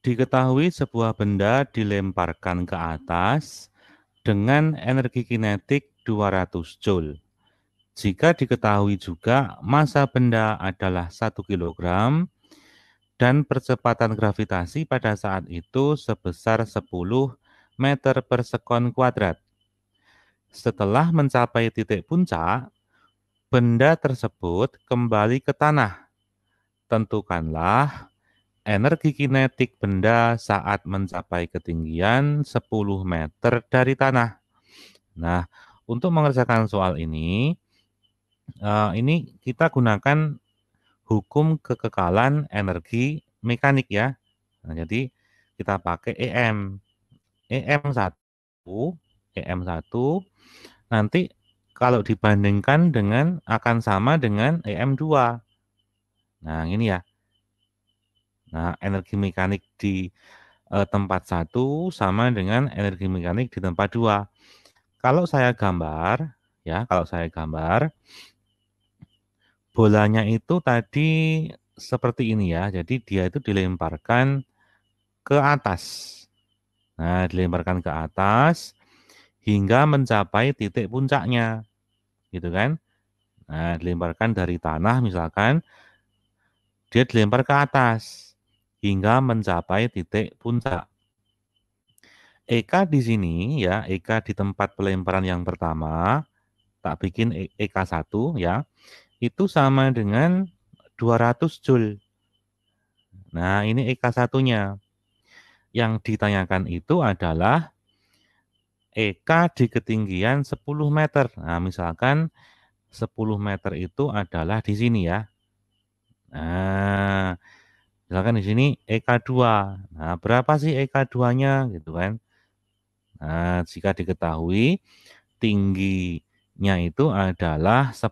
Diketahui sebuah benda dilemparkan ke atas dengan energi kinetik 200 Joule. Jika diketahui juga massa benda adalah 1 kg dan percepatan gravitasi pada saat itu sebesar 10 meter per sekon kuadrat. Setelah mencapai titik puncak, benda tersebut kembali ke tanah. Tentukanlah energi kinetik benda saat mencapai ketinggian 10 meter dari tanah. Nah, untuk mengerjakan soal ini, eh, ini kita gunakan hukum kekekalan energi mekanik ya. Nah, jadi kita pakai EM. EM1 pakai e M1 nanti kalau dibandingkan dengan akan sama dengan EM2. Nah, ini ya. Nah, energi mekanik di e, tempat satu sama dengan energi mekanik di tempat dua. Kalau saya gambar, ya, kalau saya gambar bolanya itu tadi seperti ini ya. Jadi dia itu dilemparkan ke atas. Nah, dilemparkan ke atas hingga mencapai titik puncaknya. Gitu kan? Nah, dilemparkan dari tanah misalkan dia dilempar ke atas hingga mencapai titik puncak. Eka di sini ya, Eka di tempat pelemparan yang pertama, tak bikin e, ek 1 ya, itu sama dengan 200 Joule. Nah, ini Eka satunya. Yang ditanyakan itu adalah EK di ketinggian 10 meter. Nah, misalkan 10 meter itu adalah di sini ya. Nah, misalkan di sini EK2. Nah, berapa sih EK2-nya gitu kan? Nah, jika diketahui tingginya itu adalah 10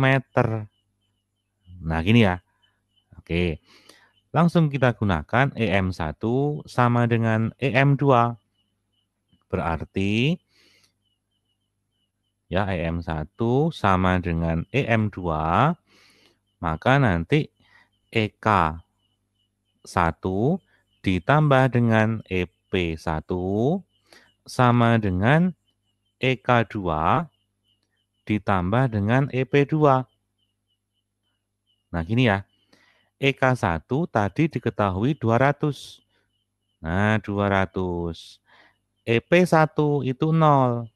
meter. Nah, gini ya. Oke. Langsung kita gunakan EM1 sama dengan EM2. Berarti ya EM1 sama dengan EM2, maka nanti EK1 ditambah dengan EP1 sama dengan EK2 ditambah dengan EP2. Nah, gini ya. EK1 tadi diketahui 200. Nah, 200. EP1 itu nol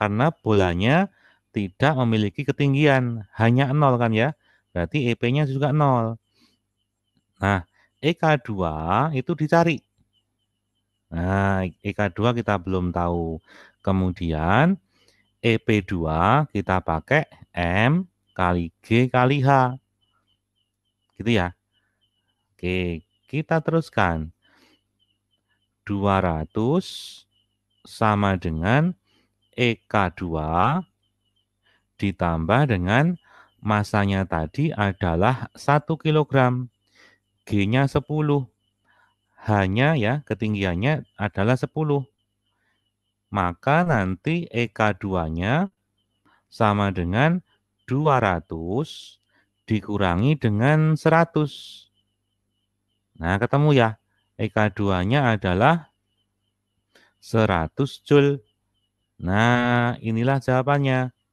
karena bolanya tidak memiliki ketinggian, hanya nol kan ya. Berarti EP-nya juga nol. Nah, EK2 itu dicari. Nah, EK2 kita belum tahu. Kemudian EP2 kita pakai M kali G kali H. Gitu ya. Oke, kita teruskan. 200 sama dengan EK2 ditambah dengan masanya tadi adalah 1 kg. G-nya 10. Hanya ya ketinggiannya adalah 10. Maka nanti EK2-nya sama dengan 200 dikurangi dengan 100. Nah, ketemu ya. EK2-nya adalah 100 Joule? Nah, inilah jawabannya.